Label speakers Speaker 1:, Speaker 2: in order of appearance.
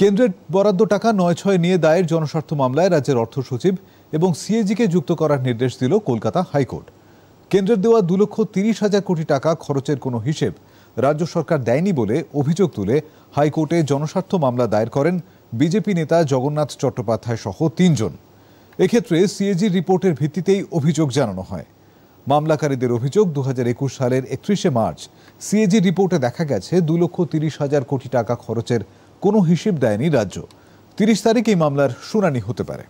Speaker 1: কেন্দ্রের বরাদ্দ টাকা নয় ছয় নিয়ে দায়ের জনস্বার্থ মামলায় রাজ্যের অর্থ সচিব এবং সিএজিকে যুক্ত করার নির্দেশ দিল কলকাতা হাইকোর্ট কেন্দ্রের দেওয়া দু লক্ষ তিরিশ হাজার কোটি টাকা খরচের কোনো হিসেব রাজ্য সরকার দেয়নি বলে অভিযোগ তুলে হাইকোর্টে জনস্বার্থ মামলা দায়ের করেন বিজেপি নেতা জগন্নাথ চট্টোপাধ্যায় সহ তিনজন এক্ষেত্রে সিএজি রিপোর্টের ভিত্তিতেই অভিযোগ জানানো হয় মামলাকারীদের অভিযোগ দু সালের একত্রিশে মার্চ সিএজি রিপোর্টে দেখা গেছে দু লক্ষ তিরিশ হাজার কোটি টাকা খরচের কোনো হিসেব দেয়নি রাজ্য তিরিশ তারিখ এই মামলার শুনানি হতে পারে